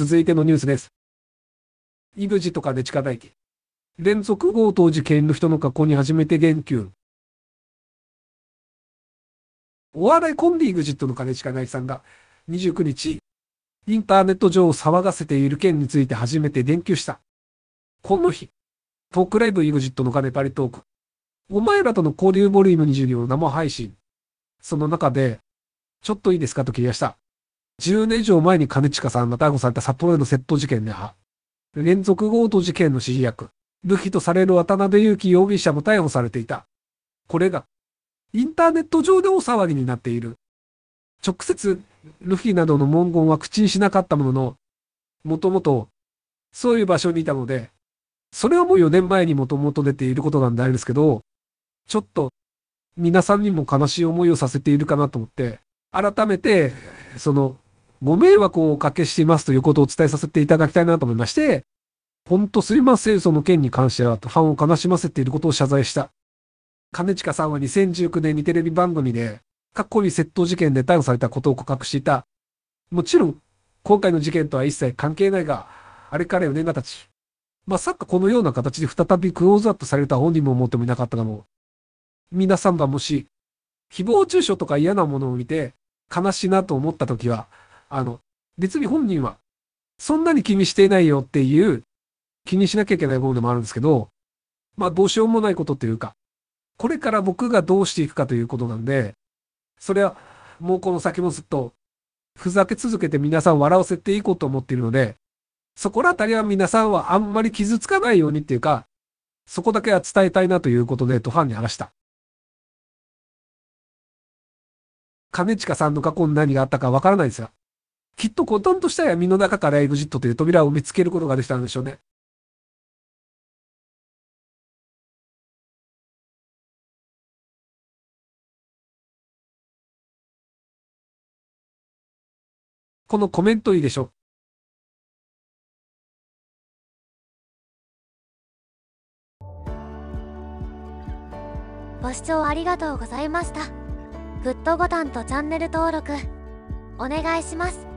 続いてのニュースです。イグジとかで近大機。連続強盗事件の人の過去に初めて言及。お笑いコンビ EXIT の金近大さんが29日、インターネット上を騒がせている件について初めて言及した。この日、トークライブ EXIT の金パリトーク。お前らとの交流ボリューム20を生配信。その中で、ちょっといいですかと切り出した。10年以上前に金近さんが逮捕された札幌での窃盗事件は、連続強盗事件の指示役、ルフィとされる渡辺祐樹容疑者も逮捕されていた。これが、インターネット上で大騒ぎになっている。直接、ルフィなどの文言は口にしなかったものの、もともと、そういう場所にいたので、それはもう4年前にもともと出ていることなんであれですけど、ちょっと、皆さんにも悲しい思いをさせているかなと思って、改めて、その、ご迷惑をおかけしていますということをお伝えさせていただきたいなと思いまして、ほんとすいません、その件に関しては、ファンを悲しませていることを謝罪した。金近さんは2019年にテレビ番組で、かっこいい窃盗事件で逮捕されたことを告白していた。もちろん、今回の事件とは一切関係ないが、あれから4年が経ち、まさかこのような形で再びクローズアップされた本人も思ってもいなかったかも。皆さんがもし、誹謗中傷とか嫌なものを見て、悲しいなと思った時は、あの、別に本人は、そんなに気にしていないよっていう、気にしなきゃいけないものでもあるんですけど、まあ、どうしようもないことていうか、これから僕がどうしていくかということなんで、それは、もうこの先もずっと、ふざけ続けて皆さん笑わせていこうと思っているので、そこら辺りは皆さんはあんまり傷つかないようにっていうか、そこだけは伝えたいなということで、とファンに話した。金近さんの過去に何があったかわからないですよ。きっと混沌とした闇の中からエグジットという扉を見つけることができたんでしょうね。このコメントいいでしょ。う。ご視聴ありがとうございました。グッドボタンとチャンネル登録、お願いします。